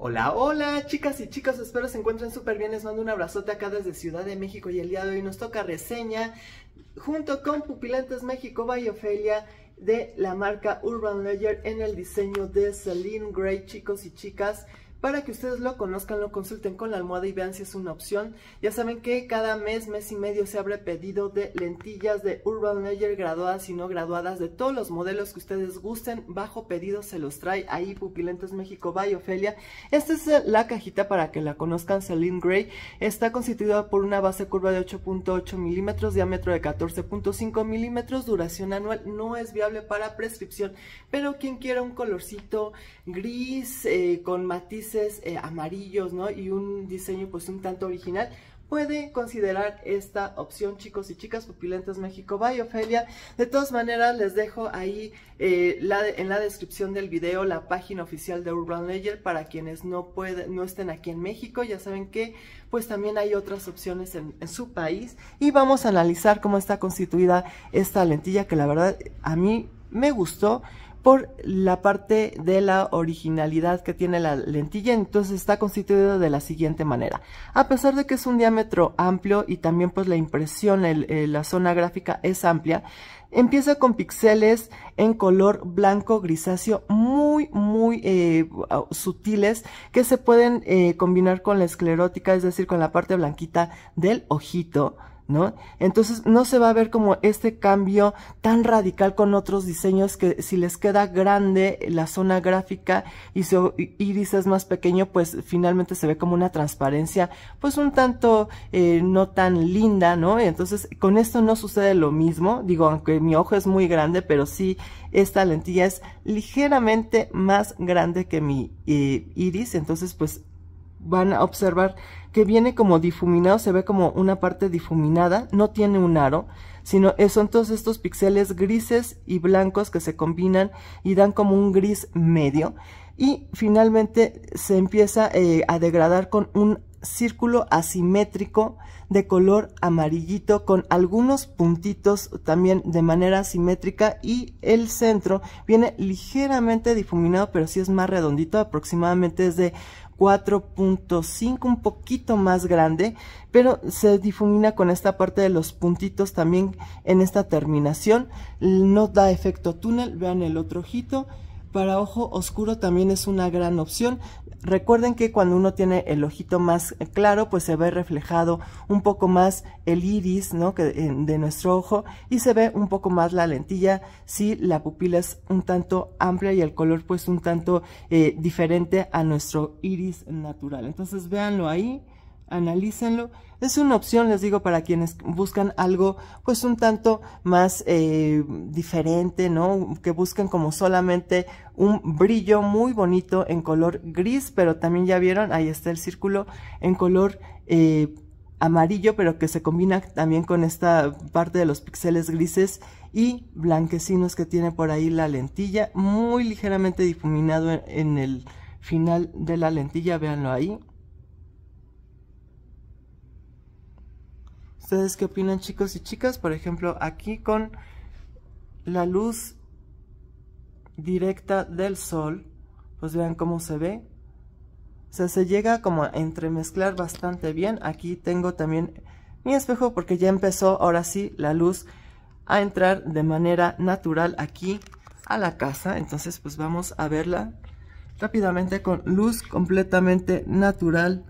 Hola, hola chicas y chicos, espero se encuentren súper bien, les mando un abrazote acá desde Ciudad de México y el día de hoy nos toca reseña junto con Pupilantes México by Ofelia de la marca Urban Ledger en el diseño de Celine Gray, chicos y chicas para que ustedes lo conozcan, lo consulten con la almohada y vean si es una opción. Ya saben que cada mes, mes y medio se abre pedido de lentillas de Urban Ledger graduadas y no graduadas de todos los modelos que ustedes gusten. Bajo pedido se los trae ahí Pupilentos México Biofelia, Ofelia. Esta es eh, la cajita para que la conozcan, Celine Gray. Está constituida por una base curva de 8.8 milímetros, diámetro de 14.5 milímetros, duración anual. No es viable para prescripción, pero quien quiera un colorcito gris eh, con matiz eh, amarillos, ¿no? Y un diseño pues un tanto original, puede considerar esta opción, chicos y chicas, Pupilentes México bye Ofelia. De todas maneras, les dejo ahí eh, la en la descripción del video la página oficial de Urban Ledger para quienes no, pueden, no estén aquí en México. Ya saben que pues también hay otras opciones en, en, su país. Y vamos a analizar cómo está constituida esta lentilla que la verdad a mí me gustó por la parte de la originalidad que tiene la lentilla, entonces está constituido de la siguiente manera. A pesar de que es un diámetro amplio y también pues la impresión, eh, la zona gráfica es amplia, empieza con píxeles en color blanco grisáceo muy muy eh, sutiles que se pueden eh, combinar con la esclerótica, es decir, con la parte blanquita del ojito ¿no? Entonces no se va a ver como este cambio tan radical con otros diseños que si les queda grande la zona gráfica y su iris es más pequeño, pues finalmente se ve como una transparencia, pues un tanto eh, no tan linda, ¿no? Entonces con esto no sucede lo mismo, digo, aunque mi ojo es muy grande, pero sí esta lentilla es ligeramente más grande que mi eh, iris, entonces pues van a observar que viene como difuminado, se ve como una parte difuminada, no tiene un aro, sino son todos estos píxeles grises y blancos que se combinan y dan como un gris medio. Y finalmente se empieza eh, a degradar con un círculo asimétrico de color amarillito con algunos puntitos también de manera asimétrica y el centro viene ligeramente difuminado pero si es más redondito aproximadamente es de 4.5, un poquito más grande, pero se difumina con esta parte de los puntitos también en esta terminación. No da efecto túnel, vean el otro ojito. Para ojo oscuro también es una gran opción. Recuerden que cuando uno tiene el ojito más claro, pues se ve reflejado un poco más el iris de nuestro ojo y se ve un poco más la lentilla si la pupila es un tanto amplia y el color pues un tanto eh, diferente a nuestro iris natural. Entonces véanlo ahí, analícenlo es una opción, les digo, para quienes buscan algo pues un tanto más eh, diferente, ¿no? Que buscan como solamente un brillo muy bonito en color gris, pero también ya vieron, ahí está el círculo en color eh, amarillo, pero que se combina también con esta parte de los píxeles grises y blanquecinos que tiene por ahí la lentilla, muy ligeramente difuminado en, en el final de la lentilla, véanlo ahí. ¿Ustedes qué opinan chicos y chicas? Por ejemplo, aquí con la luz directa del sol, pues vean cómo se ve. O sea, se llega como a entremezclar bastante bien. Aquí tengo también mi espejo porque ya empezó ahora sí la luz a entrar de manera natural aquí a la casa. Entonces pues vamos a verla rápidamente con luz completamente natural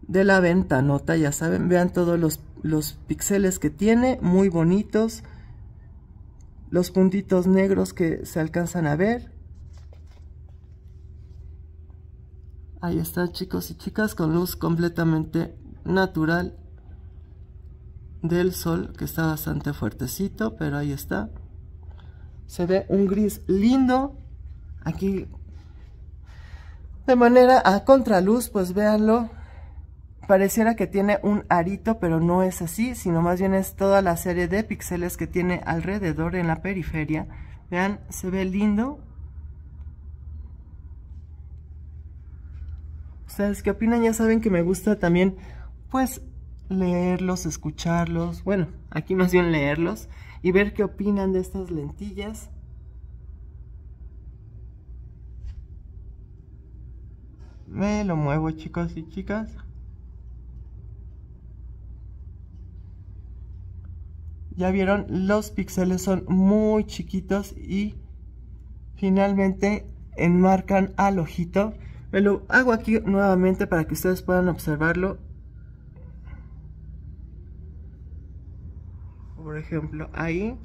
de la ventanota. Ya saben, vean todos los los píxeles que tiene, muy bonitos. Los puntitos negros que se alcanzan a ver. Ahí están chicos y chicas con luz completamente natural del sol que está bastante fuertecito, pero ahí está. Se ve un gris lindo. Aquí de manera a contraluz, pues véanlo, pareciera que tiene un arito, pero no es así, sino más bien es toda la serie de píxeles que tiene alrededor en la periferia. Vean, se ve lindo. ¿Ustedes que opinan? Ya saben que me gusta también, pues, leerlos, escucharlos. Bueno, aquí más bien leerlos y ver qué opinan de estas lentillas. Me lo muevo, chicos y chicas. Ya vieron, los píxeles son muy chiquitos y finalmente enmarcan al ojito. Me lo hago aquí nuevamente para que ustedes puedan observarlo. Por ejemplo, ahí.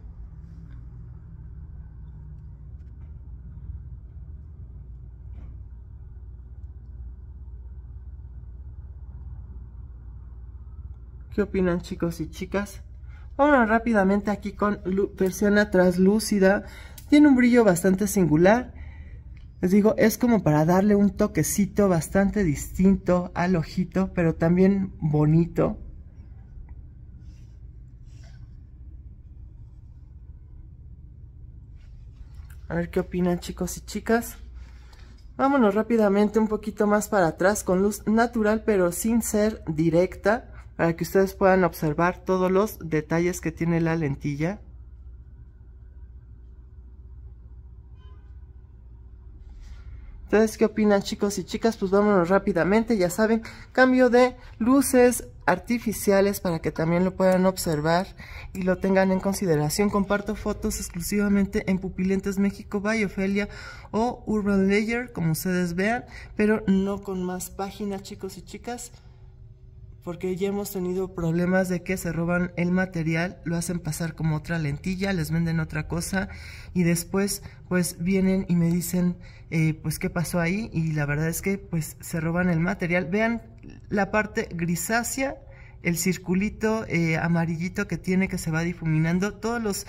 ¿Qué opinan chicos y chicas? Vámonos rápidamente aquí con persiana translúcida. Tiene un brillo bastante singular. Les digo, es como para darle un toquecito bastante distinto al ojito, pero también bonito. A ver qué opinan chicos y chicas. Vámonos rápidamente un poquito más para atrás con luz natural, pero sin ser directa para que ustedes puedan observar todos los detalles que tiene la lentilla. Entonces, qué opinan chicos y chicas? Pues vámonos rápidamente, ya saben, cambio de luces artificiales para que también lo puedan observar y lo tengan en consideración. Comparto fotos exclusivamente en Pupilentes México Valle o Urban Layer, como ustedes vean, pero no con más páginas chicos y chicas porque ya hemos tenido problemas de que se roban el material, lo hacen pasar como otra lentilla, les venden otra cosa y después pues vienen y me dicen eh, pues qué pasó ahí y la verdad es que pues se roban el material. Vean la parte grisácea el circulito eh, amarillito que tiene que se va difuminando, todos los,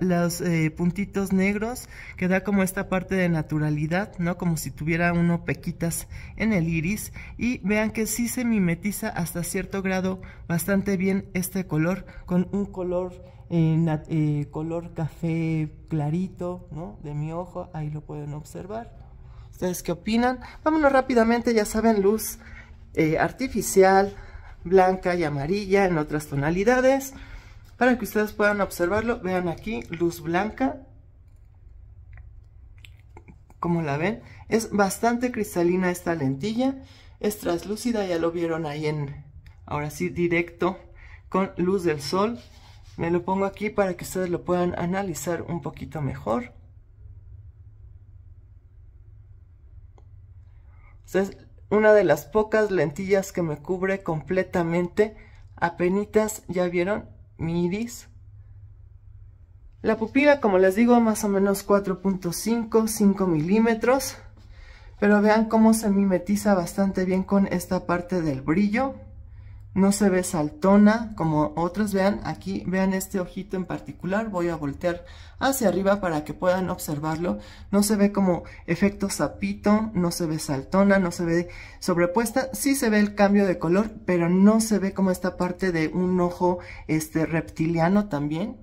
los eh, puntitos negros que da como esta parte de naturalidad, ¿no? Como si tuviera uno pequitas en el iris y vean que sí se mimetiza hasta cierto grado bastante bien este color con un color eh, color café clarito, ¿no? De mi ojo, ahí lo pueden observar. ¿Ustedes qué opinan? Vámonos rápidamente, ya saben, luz artificial, blanca y amarilla en otras tonalidades. Para que ustedes puedan observarlo, vean aquí luz blanca. Como la ven, es bastante cristalina esta lentilla. Es translúcida, ya lo vieron ahí en, ahora sí, directo con luz del sol. Me lo pongo aquí para que ustedes lo puedan analizar un poquito mejor una de las pocas lentillas que me cubre completamente, apenitas, ya vieron, mi iris. La pupila, como les digo, más o menos 4.5, 5 milímetros, pero vean cómo se mimetiza bastante bien con esta parte del brillo no se ve saltona como otros vean aquí vean este ojito en particular voy a voltear hacia arriba para que puedan observarlo no se ve como efecto sapito no se ve saltona no se ve sobrepuesta sí se ve el cambio de color pero no se ve como esta parte de un ojo este reptiliano también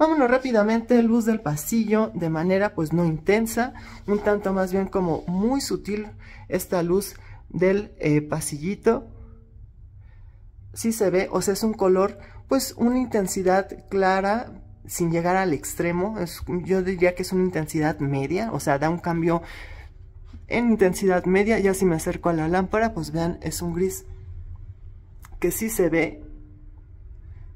Vámonos rápidamente, luz del pasillo, de manera pues no intensa, un tanto más bien como muy sutil esta luz del eh, pasillito. Si se ve, o sea, es un color, pues una intensidad clara, sin llegar al extremo. yo diría que es una intensidad media, o sea, da un cambio en intensidad media. Ya si me acerco a la lámpara, pues vean, es un gris que si se ve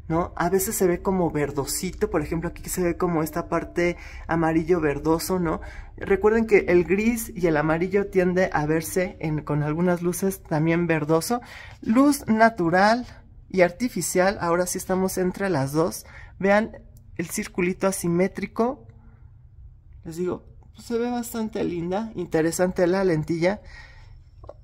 ¿no? A veces se ve como verdosito, por ejemplo, aquí se ve como esta parte amarillo verdoso, ¿no? Recuerden que el gris y el amarillo tiende a verse con algunas luces también verdoso. Luz natural y artificial, ahora sí estamos entre las dos. Vean el circulito asimétrico. Les digo, pues, se ve bastante linda, interesante la lentilla.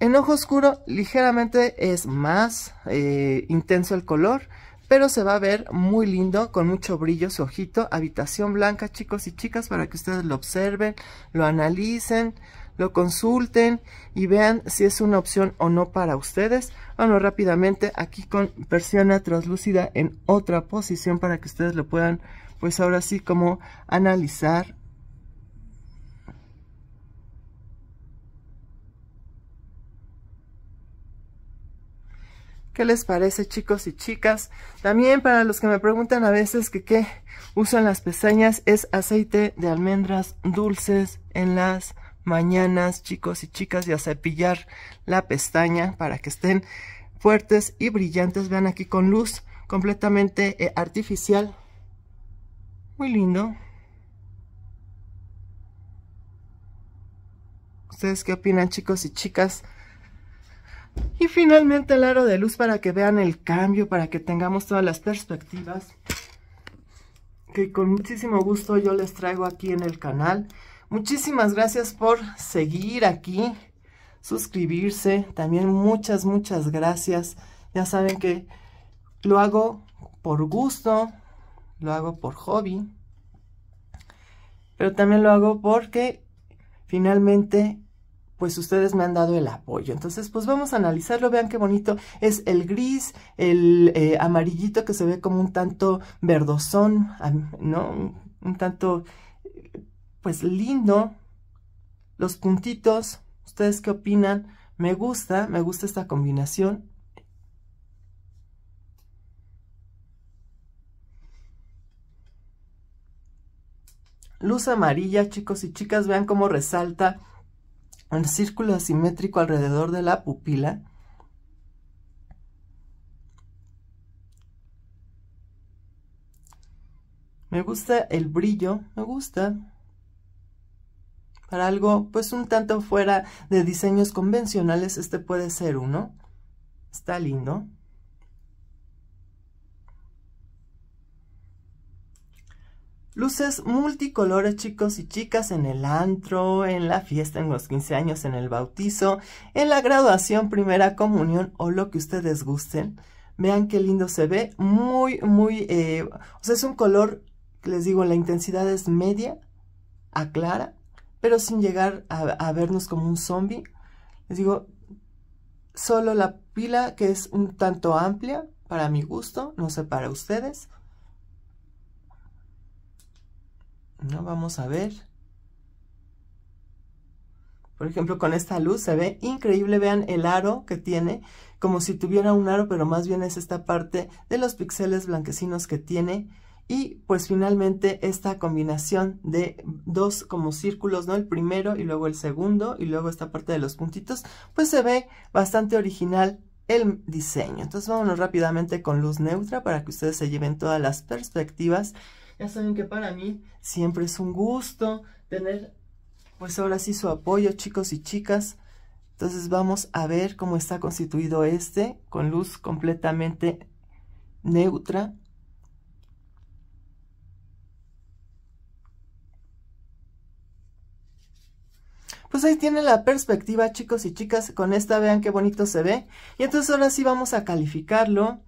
En ojo oscuro ligeramente es más eh, intenso el color pero se va a ver muy lindo, con mucho brillo su ojito. Habitación blanca, chicos y chicas, para que ustedes lo observen, lo analicen, lo consulten y vean si es una opción o no para ustedes. Bueno, rápidamente aquí con persiana translúcida en otra posición para que ustedes lo puedan, pues ahora sí, como analizar ¿Qué les parece chicos y chicas? También para los que me preguntan a veces que qué usan las pestañas es aceite de almendras dulces en las mañanas chicos y chicas y a cepillar la pestaña para que estén fuertes y brillantes. Vean aquí con luz completamente eh, artificial. Muy lindo. ¿Ustedes qué opinan chicos y chicas? Y finalmente el aro de luz para que vean el cambio, para que tengamos todas las perspectivas que con muchísimo gusto yo les traigo aquí en el canal. Muchísimas gracias por seguir aquí, suscribirse, también muchas, muchas gracias. Ya saben que lo hago por gusto, lo hago por hobby, pero también lo hago porque finalmente pues ustedes me han dado el apoyo. Entonces, pues vamos a analizarlo. Vean qué bonito es el gris, el eh, amarillito que se ve como un tanto verdosón, ¿no? Un, un tanto, pues lindo. Los puntitos, ¿ustedes qué opinan? Me gusta, me gusta esta combinación. Luz amarilla, chicos y chicas, vean cómo resalta un círculo asimétrico alrededor de la pupila Me gusta el brillo, me gusta. Para algo, pues un tanto fuera de diseños convencionales, este puede ser uno. Está lindo. Luces multicolores chicos y chicas en el antro, en la fiesta, en los 15 años, en el bautizo, en la graduación, primera comunión o lo que ustedes gusten. Vean qué lindo se ve, muy, muy, eh, o sea, es un color, les digo, la intensidad es media, aclara, pero sin llegar a, a vernos como un zombie. Les digo, solo la pila que es un tanto amplia para mi gusto, no sé para ustedes. No vamos a ver. Por ejemplo, con esta luz se ve increíble. Vean el aro que tiene, como si tuviera un aro, pero más bien es esta parte de los píxeles blanquecinos que tiene. Y pues finalmente esta combinación de dos como círculos, ¿no? El primero y luego el segundo y luego esta parte de los puntitos, pues se ve bastante original el diseño. Entonces vámonos rápidamente con luz neutra para que ustedes se lleven todas las perspectivas. Ya saben que para mí siempre es un gusto tener, pues ahora sí, su apoyo, chicos y chicas. Entonces vamos a ver cómo está constituido este, con luz completamente neutra. Pues ahí tiene la perspectiva, chicos y chicas. Con esta vean qué bonito se ve. Y entonces ahora sí vamos a calificarlo.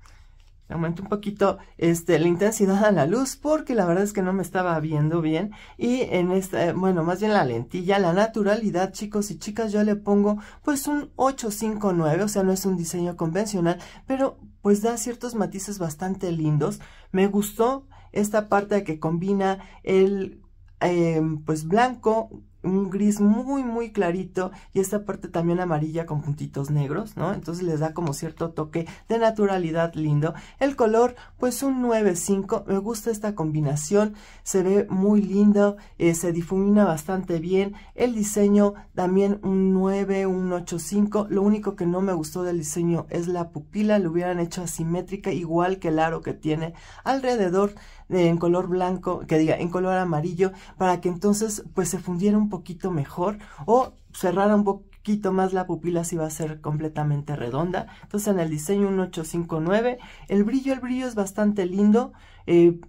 Aumento un poquito este, la intensidad a la luz porque la verdad es que no me estaba viendo bien y en esta, eh, bueno, más bien la lentilla, la naturalidad, chicos y chicas, yo le pongo pues un 859, o sea, no es un diseño convencional, pero pues da ciertos matices bastante lindos. Me gustó esta parte de que combina el em, pues blanco un gris muy muy clarito y esta parte también amarilla con puntitos negros, ¿no? Entonces les da como cierto toque de naturalidad lindo. El color, pues un 9.5, me gusta esta combinación, se ve muy lindo, eh, se difumina bastante bien. El diseño también un 9, un 8.5, lo único que no me gustó del diseño es la pupila, lo hubieran hecho asimétrica igual que el aro que tiene alrededor en color blanco, que diga, en color amarillo, para que entonces pues se fundiera un poquito mejor o cerrara un poquito más la pupila si va a ser completamente redonda. Entonces en el diseño 1859, El brillo, el brillo es bastante lindo. Eh,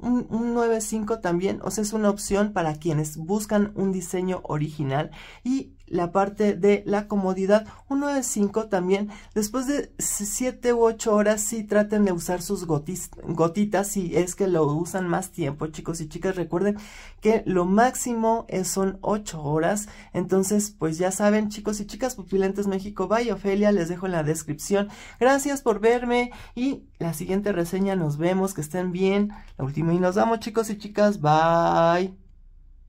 un 9.5 también, o sea, es una opción para quienes buscan un diseño original y la parte de la comodidad. Uno de cinco también, después de siete u ocho horas, Si traten de usar sus gotitas si es que lo usan más tiempo, chicos y chicas. Recuerden que lo máximo son ocho horas. Entonces, pues ya saben, chicos y chicas, Pupilentes México, bye Ofelia, les dejo en la descripción. Gracias por verme y la siguiente reseña nos vemos, que estén bien. La última y nos vamos, chicos y chicas, bye.